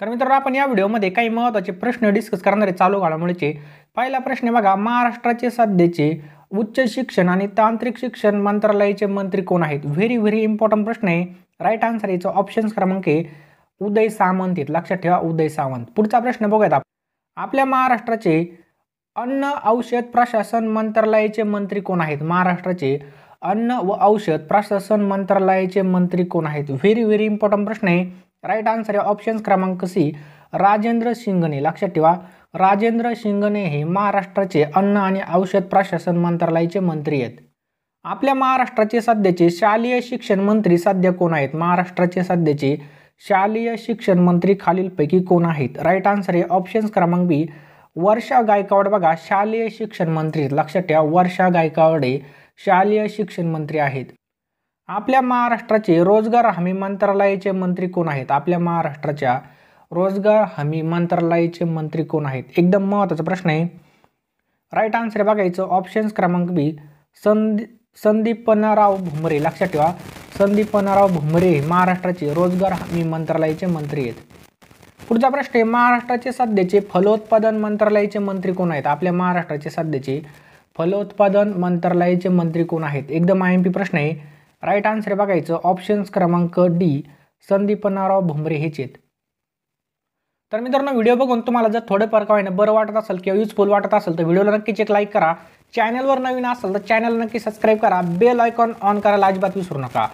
तर मित्रांनो आपण या व्हिडिओमध्ये काही महत्त्वाचे प्रश्न डिस्कस करणारे चालू घडामोडीचे पहिला प्रश्न बघा महाराष्ट्राचे सध्याचे उच्च शिक्षण आणि तांत्रिक शिक्षण मंत्रालयाचे मंत्री कोण आहेत व्हेरी व्हेरी इम्पॉर्टंट प्रश्न आहे राईट आन्सर याचा ऑप्शन क्रमांक आहे उदय सामंत येत लक्षात ठेवा उदय सावंत पुढचा प्रश्न बघूयात आप आपल्या महाराष्ट्राचे अन्न औषध प्रशासन मंत्रालयाचे मंत्री कोण आहेत महाराष्ट्राचे अन्न व औषध प्रशासन मंत्रालयाचे मंत्री कोण आहेत व्हेरी व्हेरी इम्पॉर्टंट प्रश्न आहे राईट आन्सर आहे ऑप्शन क्रमांक सी राजेंद्र शिंगणे लक्षात ठेवा राजेंद्र शिंगणे हे महाराष्ट्राचे अन्न आणि औषध प्रशासन मंत्रालयाचे मंत्री आहेत आपल्या महाराष्ट्राचे सध्याचे शालेय शिक्षण मंत्री सध्या कोण आहेत महाराष्ट्राचे सध्याचे शालेय शिक्षण मंत्री खालीलपैकी कोण आहेत राईट आन्सर आहे ऑप्शन्स क्रमांक बी वर्षा गायकवाड बघा शालेय शिक्षण मंत्री लक्षात ठेवा वर्षा गायकवाड शालेय शिक्षण मंत्री आहेत आपल्या महाराष्ट्राचे रोजगार हमी मंत्रालयाचे मंत्री कोण आहेत आपल्या महाराष्ट्राच्या रोजगार हमी मंत्रालयाचे मंत्री कोण आहेत एकदम महत्त्वाचा प्रश्न आहे राईट आन्सर बघायचं ऑप्शन्स क्रमांक बी संदी संदीपनाराव भुमरे लक्षात ठेवा संदीप पनराव भुमरे महाराष्ट्राचे रोजगार हमी मंत्रालयाचे मंत्री आहेत पुढचा प्रश्न आहे महाराष्ट्राचे सध्याचे फलोत्पादन मंत्रालयाचे मंत्री कोण आहेत आपल्या महाराष्ट्राचे सध्याचे फलोत्पादन मंत्रालयाचे मंत्री कोण आहेत एकदम आय एम पी प्रश्न आहे राईट आन्सर बघायचं ऑप्शन्स क्रमांक डी संदीपनाराव भुमरे हे आहेत तर मित्रांनो व्हिडिओ बघून तुम्हाला जर फरक काय बरं वाटत असेल किंवा युजफुल वाटत असेल तर व्हिडिओला नक्कीच एक लाईक करा चॅनलवर नवीन असेल तर चॅनल नक्की सबस्क्राईब करा बेल आयकॉन ऑन करायला अजिबात विसरू नका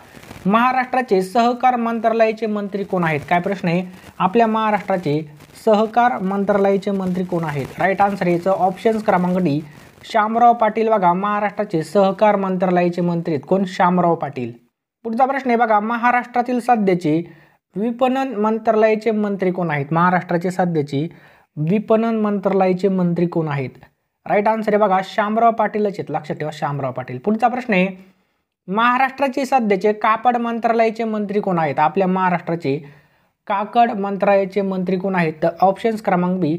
महाराष्ट्राचे सहकार मंत्रालयाचे मंत्री कोण आहेत काय प्रश्न आहे आपल्या महाराष्ट्राचे सहकार मंत्रालयाचे मंत्री कोण आहेत राईट आन्सर याचं ऑप्शन्स क्रमांक डी श्यामराव पाटील बघा महाराष्ट्राचे सहकार मंत्रालयाचे मंत्री आहेत कोण श्यामराव पाटील पुढचा प्रश्न आहे बघा महाराष्ट्रातील सध्याचे विपणन मंत्रालयाचे मंत्री कोण आहेत महाराष्ट्राचे सध्याचे विपणन मंत्रालयाचे मंत्री कोण आहेत राईट आन्सर आहे बघा श्यामराव पाटीलच आहेत लक्षात ठेवा श्यामराव पाटील पुढचा प्रश्न आहे महाराष्ट्राचे सध्याचे कापड मंत्रालयाचे मंत्री कोण आहेत आपल्या महाराष्ट्राचे काकड मंत्रालयाचे मंत्री कोण आहेत तर ऑप्शन्स क्रमांक बी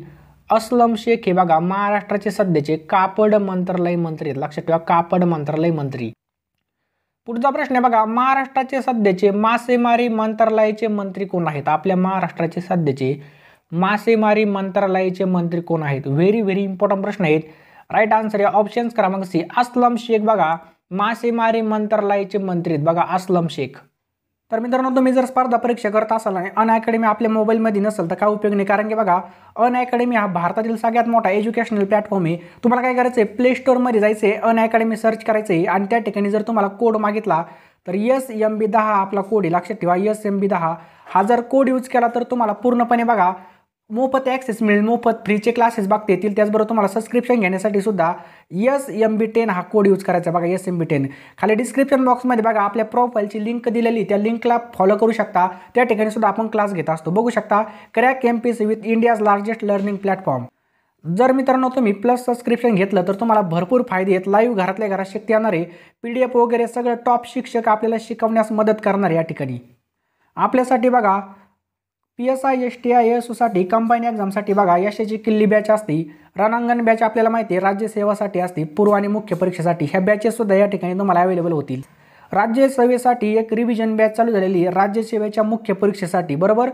अस्लम शेख हे बघा महाराष्ट्राचे सध्याचे कापड मंत्रालय मंत्री आहेत लक्षात ठेवा कापड मंत्रालय मंत्री पुढचा प्रश्न आहे बघा महाराष्ट्राचे सध्याचे मासेमारी मंत्रालयाचे मंत्री कोण आहेत आपल्या महाराष्ट्राचे सध्याचे मासेमारी मंत्रालयाचे मंत्री कोण आहेत व्हेरी व्हेरी इम्पॉर्टंट प्रश्न आहेत राईट आन्सर आहे ऑप्शन्स क्रमांक सी अस्लम शेख बघा मासेमारी मंत्रालयाचे मंत्री आहेत बघा अस्लम शेख तर मित्रांनो तुम्ही जर स्पर्धा परीक्षा करत असाल आणि अन अकॅडमी आपल्या मोबाईलमध्ये नसेल तर काय उपयोग नाही कारण की बघा अन अकॅडमी हा भारतातील सगळ्यात मोठा एज्युकेशनल प्लॅटफॉर्म आहे तुम्हाला काय करायचं आहे प्ले स्टोअरमध्ये जायचं आहे अन अकॅडमी सर्च करायचं आहे आणि त्या ठिकाणी जर तुम्हाला कोड मागितला तर यस एम बी दहा आपला कोड आहे लक्षात ठेवा यस एम बी दहा हा जर कोड यूज केला तर तुम्हाला पूर्णपणे बघा मोफत ॲक्सेस मिळेल मोफत फ्रीचे क्लासेस बघता येतील त्याचबरोबर तुम्हाला सबस्क्रिप्शन घेण्यासाठी सुद्धा यस एम बी टेन हा कोड यूज करायचा बघा यस एम बी टेन खाली डिस्क्रिप्शन बॉक्समध्ये बघा आपल्या प्रोफाईलची लिंक दिलेली त्या लिंकला फॉलो करू शकता त्या ठिकाणी सुद्धा आपण क्लास घेत असतो बघू शकता crack M P C with India's largest learning platform जर मित्रांनो तुम्ही प्लस सबस्क्रिप्शन घेतलं तर तुम्हाला भरपूर फायदे आहेत लाईव्ह घरातल्या घरात शिकता येणारे पी डी एफ वगैरे सगळं टॉप शिक्षक आपल्याला शिकवण्यास मदत करणार या ठिकाणी आपल्यासाठी बघा P S I S T I एसूसाठी कंबाईन एक्झामसाठी बघा एची किल्ली बॅच असते रणांगण बॅच आपल्याला माहिती आहे राज्यसेवासाठी असते पूर्व आणि मुख्य परीक्षेसाठी ह्या बॅचेससुद्धा या ठिकाणी तुम्हाला अवेलेबल होतील राज्यसेवेसाठी एक रिव्हिजन बॅच चालू झालेली आहे राज्यसेवेच्या मुख्य परीक्षेसाठी बरोबर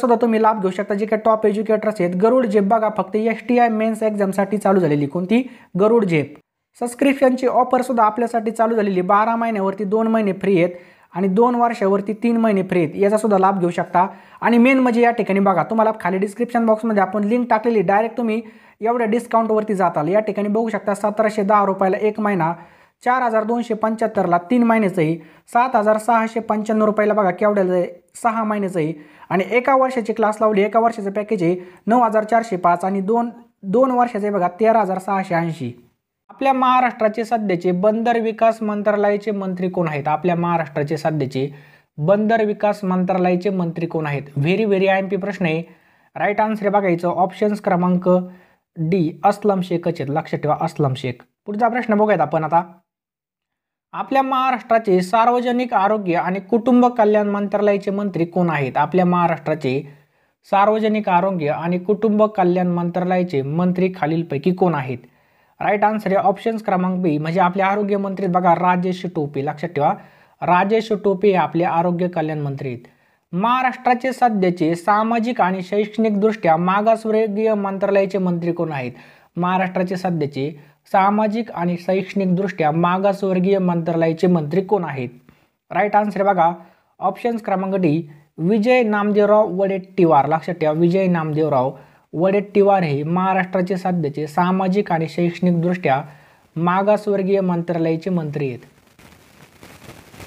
सुद्धा तुम्ही लाभ घेऊ शकता जे काही टॉप एज्युकेटर्स आहेत गरुड झेप बघा फक्त एस टी आय मेन्स एक्झामसाठी चालू झालेली कोणती गरुड झेप सबस्क्रिप्शनची ऑफरसुद्धा आपल्यासाठी चालू झालेली बारा महिन्यावरती दोन महिने फ्री आहेत आणि दोन वर्षावरती तीन महिने फ्री याचासुद्धा लाभ घेऊ शकता आणि मेन म्हणजे या ठिकाणी बघा तुम्हाला खाली डिस्क्रिप्शन बॉक्समध्ये आपण लिंक टाकलेली डायरेक्ट तुम्ही एवढ्या डिस्काउंटवरती जाताल या ठिकाणी बघू शकता सतराशे दहा रुपयाला एक महिना चार हजार दोनशे पंच्याहत्तरला तीन महिन्याचंही सात हजार सहाशे पंच्याण्णव रुपयाला बघा केवढ्याचं सहा महिन्याचंही आणि एका वर्षाची क्लास लावली एका वर्षाचं पॅकेज आहे नऊ हजार चारशे पाच आणि दोन दोन वर्षाचे बघा तेरा हजार सहाशे ऐंशी आपल्या महाराष्ट्राचे सध्याचे बंदर विकास मंत्रालयाचे मंत्री कोण आहेत आपल्या महाराष्ट्राचे सध्याचे बंदर विकास मंत्रालयाचे मंत्री कोण आहेत very very I M P प्रश्न आहे राईट आन्सर बघायचं ऑप्शन्स क्रमांक डी अस्लम शेख आहेत लक्षात ठेवा अस्लम शेख पुढचा प्रश्न बघूयात आपण आता आपल्या महाराष्ट्राचे सार्वजनिक आरोग्य आणि कुटुंब कल्याण मंत्रालयाचे मंत्री कोण आहेत आपल्या महाराष्ट्राचे सार्वजनिक आरोग्य आणि कुटुंब कल्याण मंत्रालयाचे मंत्री खालीलपैकी कोण आहेत राईट आन्सर आहे ऑप्शन्स क्रमांक बी म्हणजे आपले मंत्री बघा राजेश टोपे लक्षात ठेवा राजेश टोपे हे आपले आरोग्य कल्याण मंत्री आहेत महाराष्ट्राचे सध्याचे सामाजिक आणि शैक्षणिकदृष्ट्या मागासवर्गीय मंत्रालयाचे मंत्री कोण आहेत महाराष्ट्राचे सध्याचे सामाजिक आणि शैक्षणिकदृष्ट्या मागासवर्गीय मंत्रालयाचे मंत्री कोण आहेत राईट आन्सर बघा ऑप्शन्स क्रमांक डी विजय नामदेवराव वडेट्टीवार लक्षात ठेवा विजय नामदेवराव वडेट्टीवार हे महाराष्ट्राचे सध्याचे सामाजिक आणि शैक्षणिकदृष्ट्या मागासवर्गीय मंत्रालयाचे मंत्री आहेत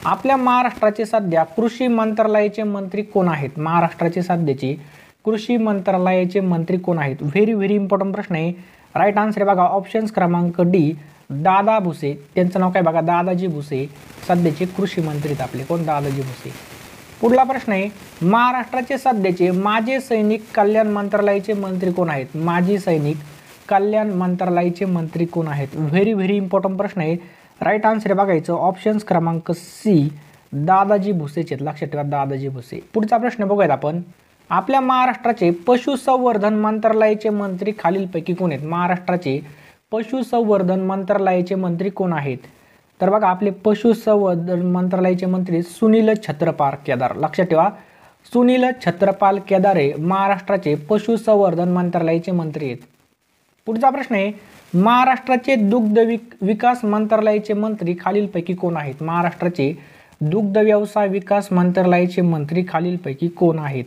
आपल्या महाराष्ट्राचे सध्या कृषी मंत्रालयाचे मंत्री कोण आहेत महाराष्ट्राचे सध्याचे कृषी मंत्रालयाचे मंत्री कोण आहेत व्हेरी व्हेरी इम्पॉर्टंट प्रश्न आहे राईट आन्सर बघा ऑप्शन्स क्रमांक डी दादा भुसे त्यांचं नाव काय बघा दादाजी भुसे सध्याचे कृषी मंत्री आपले कोण दादाजी भुसे पुढला प्रश्न आहे महाराष्ट्राचे सध्याचे माझे सैनिक कल्याण मंत्रालयाचे मंत्री कोण आहेत माजी सैनिक कल्याण मंत्रालयाचे मंत्री कोण आहेत व्हेरी व्हेरी इम्पॉर्टंट प्रश्न आहे राईट आन्सर बघायचं ऑप्शन्स क्रमांक सी दादाजी भुसेचे लक्षात ठेवा दादाजी भुसे पुढचा प्रश्न बघूयात आपण आपल्या महाराष्ट्राचे पशुसंवर्धन मंत्रालयाचे मंत्री खालीलपैकी कोण आहेत महाराष्ट्राचे पशुसंवर्धन मंत्रालयाचे मंत्री कोण आहेत तर बघा आपले पशुसंवर्धन मंत्रालयाचे मंत्री सुनील छत्रपाल केदार लक्षात ठेवा सुनील छत्रपाल केदार हे महाराष्ट्राचे पशुसंवर्धन मंत्रालयाचे मंत्री आहेत पुढचा प्रश्न आहे महाराष्ट्राचे दुग्ध विकास मंत्रालयाचे मंत्री खालीलपैकी कोण आहेत महाराष्ट्राचे दुग्ध व्यवसाय विकास मंत्रालयाचे मंत्री खालीलपैकी कोण आहेत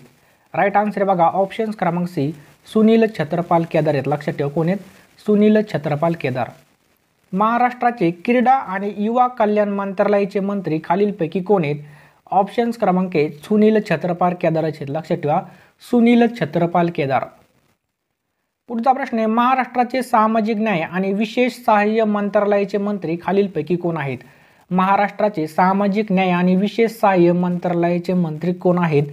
राईट आन्सर बघा ऑप्शन्स क्रमांक सी सुनील छत्रपाल केदार आहेत लक्षात ठेवा कोण आहेत सुनील छत्रपाल केदार महाराष्ट्राचे क्रीडा आणि युवा कल्याण मंत्रालयाचे मंत्री खालीलपैकी कोण आहेत ऑप्शन्स क्रमांक एक सुनील छत्रपाल केदार लक्षात ठेवा सुनील छत्रपाल केदार पुढचा प्रश्न आहे महाराष्ट्राचे सामाजिक न्याय आणि विशेष सहाय्य मंत्रालयाचे मंत्री खालीलपैकी कोण आहेत महाराष्ट्राचे सामाजिक न्याय आणि विशेष सहाय्य मंत्रालयाचे मंत्री कोण आहेत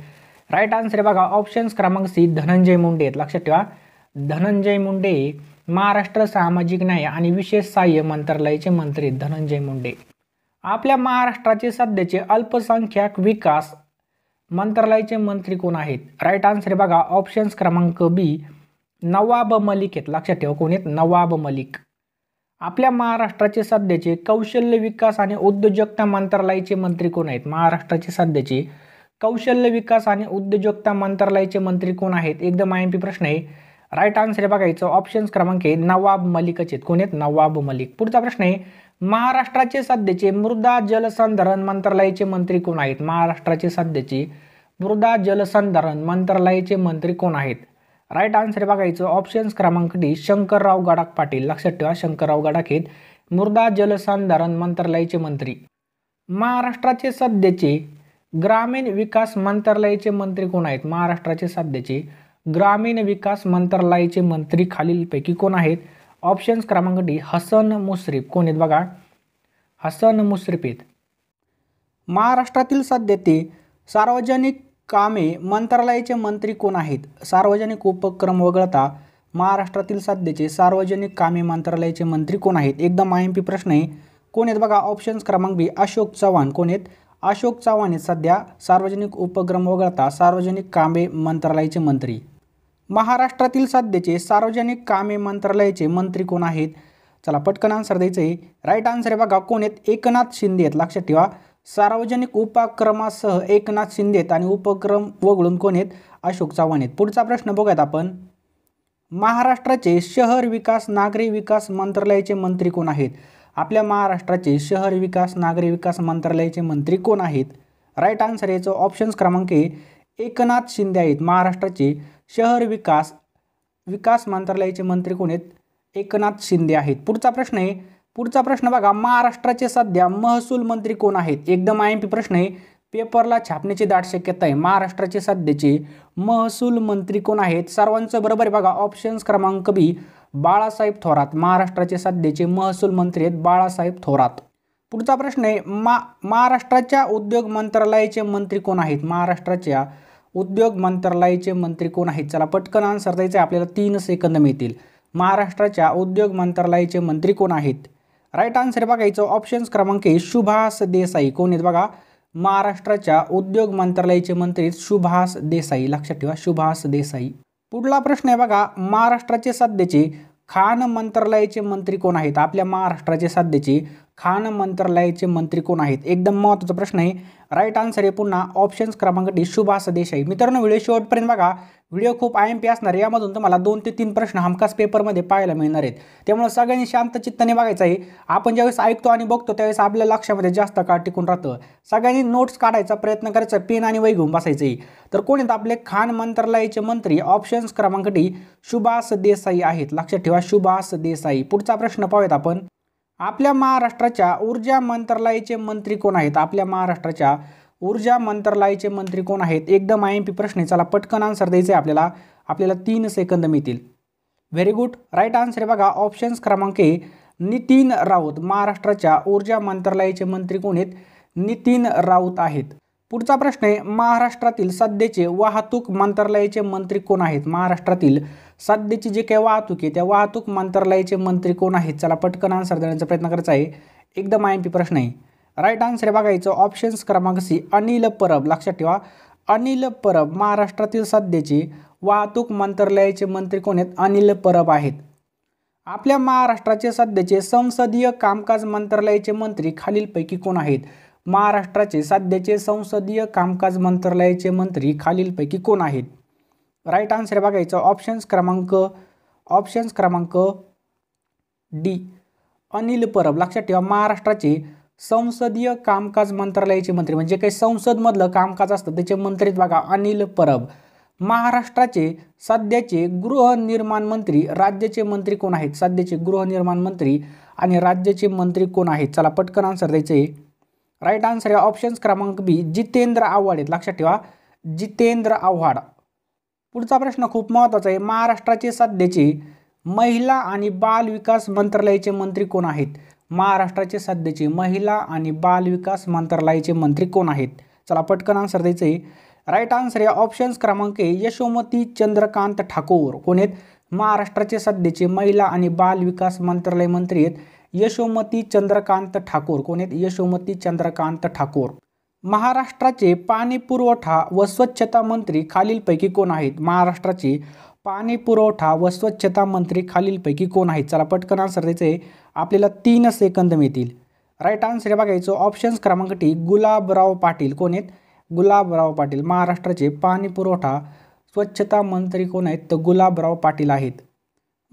राईट आन्सर बघा ऑप्शन्स क्रमांक सी धनंजय मुंडे आहेत लक्षात ठेवा धनंजय मुंडे महाराष्ट्र सामाजिक न्याय आणि विशेष सहाय्य मंत्रालयाचे मंत्री धनंजय मुंडे आपल्या महाराष्ट्राचे सध्याचे अल्पसंख्याक विकास मंत्रालयाचे मंत्री कोण आहेत राईट आन्सर बघा ऑप्शन्स क्रमांक बी नवाब मलिक आहेत लक्षात ठेवा कोण आहेत नवाब मलिक आपल्या महाराष्ट्राचे सध्याचे कौशल्य विकास आणि उद्योजकता मंत्रालयाचे मंत्री कोण आहेत महाराष्ट्राचे सध्याचे कौशल्य विकास आणि उद्योजकता मंत्रालयाचे मंत्री कोण आहेत एकदम आय पी प्रश्न आहे राईट आन्सर आहे बघायचं ऑप्शन्स क्रमांक आहे नवाब मलिकच आहेत कोण आहेत नवाब मलिक पुढचा प्रश्न आहे महाराष्ट्राचे सध्याचे मृदा जलसंधारण मंत्रालयाचे मंत्री कोण आहेत महाराष्ट्राचे सध्याचे मृदा जलसंधारण मंत्रालयाचे मंत्री कोण आहेत राईट आन्सर बघायचं ऑप्शन्स क्रमांक डी शंकरराव गाडाक पाटील लक्षात ठेवा शंकरराव गाडाक आहेत मृदा जलसंधारण मंत्रालयाचे मंत्री महाराष्ट्राचे सध्याचे ग्रामीण विकास मंत्रालयाचे मंत्री कोण आहेत महाराष्ट्राचे सध्याचे ग्रामीण विकास मंत्रालयाचे मंत्री खालीलपैकी कोण आहेत ऑप्शन्स क्रमांक डी हसन मुश्रीफ कोण आहेत बघा हसन मुश्रीफ आहेत महाराष्ट्रातील सध्या ते सार्वजनिक कामे मंत्रालयाचे मंत्री कोण आहेत सार्वजनिक उपक्रम वगळता महाराष्ट्रातील सध्याचे सार्वजनिक कामे मंत्रालयाचे मंत्री कोण आहेत एकदम आय एम पी प्रश्न आहे कोण आहेत बघा ऑप्शन्स क्रमांक बी अशोक चव्हाण कोण आहेत अशोक चव्हाण आहेत सध्या सार्वजनिक उपक्रम वगळता सार्वजनिक कामे मंत्रालयाचे मंत्री महाराष्ट्रातील सध्याचे सार्वजनिक कामे मंत्रालयाचे मंत्री कोण आहेत चला पटकन आन्सर द्यायचं आहे राईट आन्सर आहे बघा कोण आहेत एकनाथ शिंदे आहेत लक्षात ठेवा सार्वजनिक उपक्रमासह एकनाथ शिंदे आहेत आणि उपक्रम वगळून कोण आहेत अशोक चव्हाण आहेत पुढचा प्रश्न बघूयात आपण महाराष्ट्राचे शहर विकास नागरी विकास मंत्रालयाचे मंत्री कोण आहेत आपल्या महाराष्ट्राचे शहर विकास नागरी विकास मंत्रालयाचे मंत्री कोण आहेत राईट आन्सर याचं ऑप्शन्स क्रमांक एकनाथ शिंदे आहेत महाराष्ट्राचे शहर विकास विकास मंत्रालयाचे मंत्री कोण आहेत एकनाथ शिंदे आहेत पुढचा प्रश्न आहे पुढचा प्रश्न बघा महाराष्ट्राचे सध्या महसूल मंत्री कोण आहेत एकदम आय एम पी प्रश्न आहे पेपरला छापण्याची दाट शक्यता आहे महाराष्ट्राचे सध्याचे महसूल मंत्री कोण आहेत सर्वांचं बरोबर आहे बघा ऑप्शन्स क्रमांक बी बाळासाहेब थोरात महाराष्ट्राचे सध्याचे महसूल मंत्री आहेत बाळासाहेब थोरात पुढचा प्रश्न आहे मा महाराष्ट्राच्या उद्योग मंत्रालयाचे मंत्री कोण आहेत महाराष्ट्राच्या उद्योग मंत्रालयाचे मंत्री कोण आहेत चला पटकन आन्सर द्यायचे आपल्याला तीन सेकंद मिळतील महाराष्ट्राच्या उद्योग मंत्रालयाचे मंत्री कोण आहेत राईट आन्सर बघायचं ऑप्शन्स क्रमांक सुभाष देसाई कोण आहेत बघा महाराष्ट्राच्या उद्योग मंत्रालयाचे मंत्री सुभाष देसाई लक्षात ठेवा सुभाष देसाई पुढला प्रश्न आहे बघा महाराष्ट्राचे सध्याचे खान मंत्रालयाचे मंत्री कोण आहेत आपल्या महाराष्ट्राचे सध्याचे खान मंत्रालयाचे मंत्री कोण आहेत एकदम महत्त्वाचा प्रश्न आहे राईट आन्सर आहे पुन्हा ऑप्शन्स क्रमांक डी सुभाष देसाई मित्रांनो व्हिडिओ शेवटपर्यंत बघा व्हिडिओ खूप आय एम पी असणार यामधून तुम्हाला दोन ते तीन प्रश्न हमखास पेपरमध्ये पाहायला मिळणार आहेत त्यामुळे सगळ्यांनी शांत चित्ताने बघायचं आहे आपण ज्यावेळेस ऐकतो आणि बघतो त्यावेळेस आपल्या लक्षामध्ये जास्त काळ टिकून राहतं सगळ्यांनी नोट्स काढायचा प्रयत्न करायचा पेन आणि वही घेऊन बसायचं तर कोण आहेत आपले खान मंत्रालयाचे मंत्री ऑप्शन्स क्रमांक डी सुभाष देसाई आहेत लक्षात ठेवा सुभाष देसाई पुढचा प्रश्न पाहूयात आपण आपल्या महाराष्ट्राच्या ऊर्जा मंत्रालयाचे मंत्री कोण आहेत आपल्या महाराष्ट्राच्या ऊर्जा मंत्रालयाचे मंत्री कोण आहेत एकदम आय एम पी प्रश्न आहे चला पटकन आन्सर द्यायचे आपल्याला आपल्याला तीन सेकंद मिळतील व्हेरी गुड राईट आन्सर आहे बघा ऑप्शन्स क्रमांक ए नितीन राऊत महाराष्ट्राच्या ऊर्जा मंत्रालयाचे मंत्री कोण आहेत नितीन राऊत आहेत पुढचा प्रश्न आहे महाराष्ट्रातील सध्याचे वाहतूक मंत्रालयाचे मंत्री कोण आहेत महाराष्ट्रातील सध्याची जे काही वाहतूक आहे त्या वाहतूक मंत्रालयाचे मंत्री कोण आहेत चला पटकन आन्सर देण्याचा प्रयत्न करायचा आहे एकदम आय एम पी प्रश्न आहे राईट आन्सर आहे बघायचं ऑप्शन्स क्रमांक सी अनिल परब लक्षात ठेवा अनिल परब महाराष्ट्रातील सध्याचे वाहतूक मंत्रालयाचे मंत्री कोण आहेत अनिल परब आहेत आपल्या महाराष्ट्राचे सध्याचे संसदीय कामकाज मंत्रालयाचे मंत्री खालीलपैकी कोण आहेत महाराष्ट्राचे सध्याचे संसदीय कामकाज मंत्रालयाचे मंत्री खालीलपैकी कोण आहेत राईट आन्सर बघायचं ऑप्शन्स क्रमांक ऑप्शन्स क्रमांक डी अनिल परब लक्षात ठेवा महाराष्ट्राचे संसदीय कामकाज मंत्रालयाचे मंत्री म्हणजे काही संसदमधलं कामकाज असतं त्याचे मंत्रीत बघा अनिल परब महाराष्ट्राचे सध्याचे गृहनिर्माण मंत्री राज्याचे मंत्री कोण आहेत सध्याचे गृहनिर्माण मंत्री आणि राज्याचे मंत्री कोण आहेत चला पटकन आन्सर द्यायचे राईट आन्सर आहे ऑप्शन्स क्रमांक बी जितेंद्र आव्हाड आहेत लक्षात ठेवा जितेंद्र आव्हाड पुढचा प्रश्न खूप महत्त्वाचा आहे महाराष्ट्राचे सध्याचे महिला आणि बाल विकास मंत्रालयाचे मंत्री कोण आहेत महाराष्ट्राचे सध्याचे महिला आणि बाल विकास मंत्रालयाचे मंत्री कोण आहेत चला पटकन आन्सर द्यायचं आहे राईट आन्सर आहे ऑप्शन्स क्रमांक यशोमती चंद्रकांत ठाकूर कोण आहेत महाराष्ट्राचे सध्याचे महिला आणि बाल विकास मंत्रालय मंत्री आहेत यशोमती चंद्रकांत ठाकूर कोण आहेत यशोमती चंद्रकांत ठाकूर महाराष्ट्राचे पाणी पुरवठा व स्वच्छता मंत्री खालीलपैकी कोण आहेत महाराष्ट्राचे पाणी पुरवठा व स्वच्छता मंत्री खालीलपैकी कोण आहेत चला पटकन आन्सर द्यायचे आपल्याला तीन सेकंद मिळतील राईट आन्सर बघायचं ऑप्शन्स क्रमांक टी गुलाबराव पाटील कोण आहेत गुलाबराव पाटील महाराष्ट्राचे पाणी पुरवठा स्वच्छता मंत्री कोण आहेत तर गुलाबराव पाटील आहेत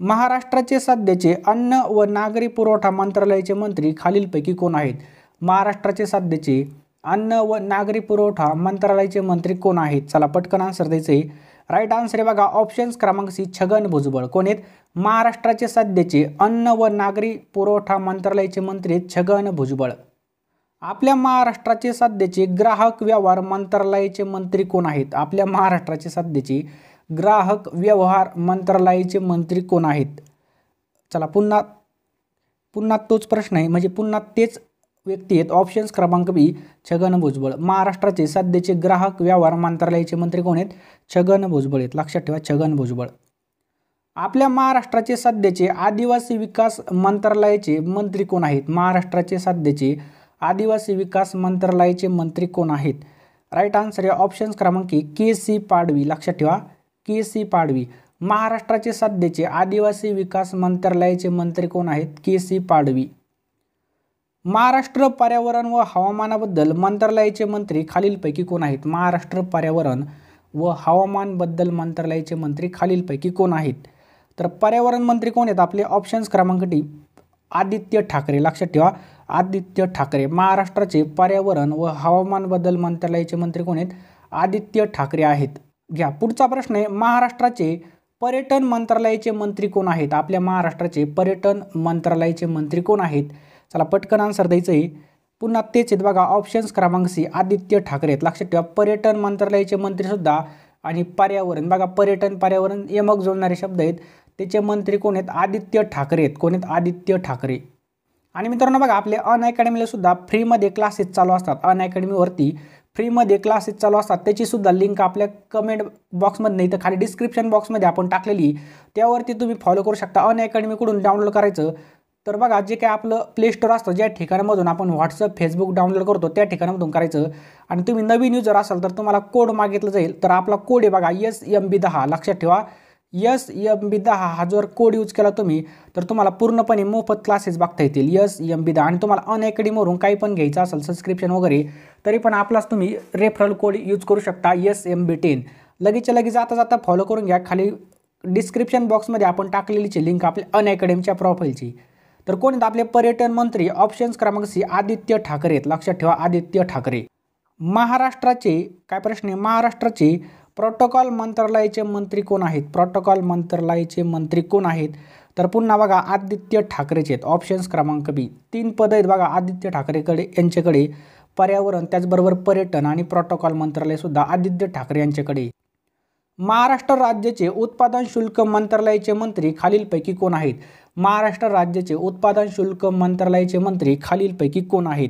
महाराष्ट्राचे सध्याचे अन्न व नागरी पुरवठा मंत्रालयाचे मंत्री खालीलपैकी कोण आहेत महाराष्ट्राचे सध्याचे अन्न व नागरी पुरवठा मंत्रालयाचे मंत्री कोण आहेत चला पटकन आन्सर द्यायचे राईट आन्सर आहे बघा ऑप्शन्स क्रमांक सी छगन भुजबळ कोण आहेत महाराष्ट्राचे सध्याचे अन्न व नागरी पुरवठा मंत्रालयाचे मंत्री छगन भुजबळ आपल्या महाराष्ट्राचे सध्याचे ग्राहक व्यवहार मंत्रालयाचे मंत्री कोण आहेत आपल्या महाराष्ट्राचे सध्याचे ग्राहक व्यवहार मंत्रालयाचे मंत्री कोण आहेत चला पुन्हा पुन्हा तोच प्रश्न आहे म्हणजे पुन्हा तेच व्यक्ती आहेत ऑप्शन्स क्रमांक बी छगन भुजबळ महाराष्ट्राचे सध्याचे ग्राहक व्यवहार मंत्रालयाचे मंत्री कोण आहेत छगन भुजबळ आहेत लक्षात ठेवा छगन भुजबळ आपल्या महाराष्ट्राचे सध्याचे आदिवासी विकास मंत्रालयाचे मंत्री कोण आहेत महाराष्ट्राचे सध्याचे आदिवासी विकास मंत्रालयाचे मंत्री कोण आहेत राईट आन्सर या ऑप्शन्स क्रमांक के सी पाडवी लक्षात ठेवा के सी पाडवी महाराष्ट्राचे सध्याचे आदिवासी विकास मंत्रालयाचे मंत्री कोण आहेत के सी पाडवी महाराष्ट्र पर्यावरण व हवामानाबद्दल मंत्रालयाचे मंत्री खालीलपैकी कोण आहेत महाराष्ट्र पर्यावरण व हवामानबद्दल मंत्रालयाचे मंत्री खालीलपैकी कोण आहेत तर पर्यावरण मंत्री कोण आहेत आपले ऑप्शन्स क्रमांक डी आदित्य ठाकरे लक्षात ठेवा आदित्य ठाकरे महाराष्ट्राचे पर्यावरण व हवामानबद्दल मंत्रालयाचे मंत्री कोण आहेत आदित्य ठाकरे आहेत घ्या पुढचा प्रश्न आहे महाराष्ट्राचे पर्यटन मंत्रालयाचे मंत्री कोण आहेत आपल्या महाराष्ट्राचे पर्यटन मंत्रालयाचे मंत्री कोण आहेत चला पटकन आन्सर द्यायचं आहे पुन्हा तेच आहेत बघा ऑप्शन्स क्रमांक सी आदित्य ठाकरे आहेत लक्षात ठेवा पर्यटन मंत्रालयाचे मंत्रीसुद्धा आणि पर्यावरण बघा पर्यटन पर्यावरण यमक जोडणारे शब्द आहेत त्याचे मंत्री कोण आहेत आदित्य ठाकरे आहेत कोण आहेत आदित्य ठाकरे आणि मित्रांनो बघा आपले अन अकॅडमीलासुद्धा फ्रीमध्ये क्लासेस चालू असतात अन अकॅडमीवरती फ्रीमध्ये क्लासेस चालू असतात त्याचीसुद्धा लिंक आपल्या कमेंट बॉक्समध्ये नाही तर खाली डिस्क्रिप्शन बॉक्समध्ये आपण टाकलेली त्यावरती तुम्ही फॉलो करू शकता अन अकॅडमीकडून डाउनलोड करायचं तर बघा जे काय आपलं प्ले स्टोअर असतं ज्या ठिकाणामधून आपण व्हॉट्सअप फेसबुक डाउनलोड करतो त्या ठिकाणामधून करायचं आणि तुम्ही नवीन युजर असाल तर तुम्हाला कोड मागितलं जाईल तर आपला कोड आहे बघा एस एम बी दहा लक्षात ठेवा यस एम बी दहा हा जर कोड यूज केला तुम्ही तर तुम्हाला पूर्णपणे मोफत क्लासेस बघता येतील यस एम बी दहा आणि तुम्हाला अनएकडीमवरून काही पण घ्यायचं असेल सबस्क्रिप्शन वगैरे तरी पण आपलाच तुम्ही रेफरल कोड यूज करू शकता यस एम बी टेन लगेचच्या लगेच आता जाता फॉलो करून घ्या खाली डिस्क्रिप्शन बॉक्समध्ये आपण टाकलेलीची लिंक आपल्या अनएकडमीच्या प्रॉफाईलची तर कोण आपले पर्यटन मंत्री ऑप्शन्स क्रमांक सी आदित्य ठाकरे आहेत लक्षात ठेवा आदित्य ठाकरे महाराष्ट्राचे काय प्रश्न आहे महाराष्ट्राचे प्रोटोकॉल मंत्रालयाचे मंत्री कोण आहेत प्रोटोकॉल मंत्रालयाचे मंत्री कोण आहेत तर पुन्हा बघा आदित्य ठाकरेचे आहेत ऑप्शन्स क्रमांक बी तीन पद आहेत बघा आदित्य ठाकरेकडे यांच्याकडे पर्यावरण त्याचबरोबर पर्यटन आणि प्रोटोकॉल मंत्रालयसुद्धा आदित्य ठाकरे यांच्याकडे महाराष्ट्र राज्याचे उत्पादन शुल्क मंत्रालयाचे मंत्री खालीलपैकी कोण आहेत महाराष्ट्र राज्याचे उत्पादन शुल्क मंत्रालयाचे मंत्री खालीलपैकी कोण आहेत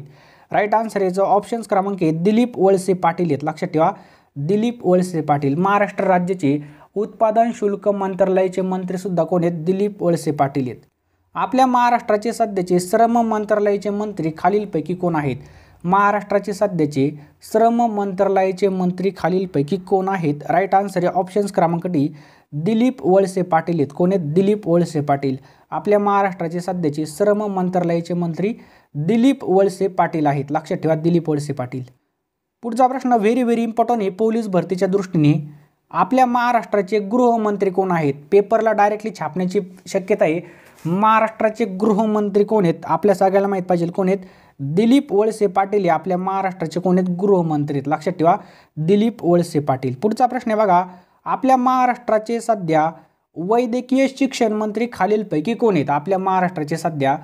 राईट आन्सर याचं ऑप्शन्स क्रमांक दिलीप वळसे पाटील आहेत लक्षात ठेवा दिलीप वळसे पाटील महाराष्ट्र राज्याचे उत्पादन शुल्क मंत्रालयाचे मंत्रीसुद्धा कोण आहेत दिलीप वळसे पाटील आहेत आपल्या महाराष्ट्राचे सध्याचे श्रम मंत्रालयाचे मंत्री खालीलपैकी कोण आहेत महाराष्ट्राचे सध्याचे श्रम मंत्रालयाचे मंत्री खालीलपैकी कोण आहेत राईट आन्सर या ऑप्शन्स क्रमांक डी दिलीप वळसे पाटील आहेत कोण आहेत दिलीप वळसे पाटील आपल्या महाराष्ट्राचे सध्याचे श्रम मंत्रालयाचे मंत्री दिलीप वळसे पाटील आहेत लक्षात ठेवा दिलीप वळसे पाटील पुढचा प्रश्न व्हेरी व्हेरी इम्पॉर्टंट आहे पोलीस भरतीच्या दृष्टीने आपल्या महाराष्ट्राचे गृहमंत्री कोण आहेत पेपरला डायरेक्टली छापण्याची शक्यता आहे महाराष्ट्राचे गृहमंत्री कोण आहेत आपल्या सगळ्याला माहीत पाहिजे कोण आहेत दिलीप वळसे पाटील हे आपल्या महाराष्ट्राचे कोण आहेत गृहमंत्री आहेत लक्षात ठेवा दिलीप वळसे पाटील पुढचा प्रश्न आहे बघा आपल्या महाराष्ट्राचे सध्या वैद्यकीय शिक्षण मंत्री खालीलपैकी कोण आहेत आपल्या महाराष्ट्राचे सध्या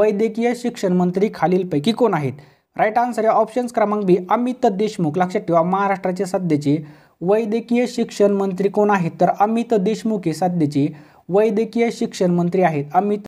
वैद्यकीय शिक्षण मंत्री खालीलपैकी कोण आहेत राईट आन्सर आहे ऑप्शन्स क्रमांक बी अमित देशमुख लक्षात ठेवा महाराष्ट्राचे सध्याचे वैद्यकीय शिक्षण मंत्री कोण आहेत तर अमित देशमुख हे सध्याचे वैद्यकीय शिक्षण मंत्री आहेत अमित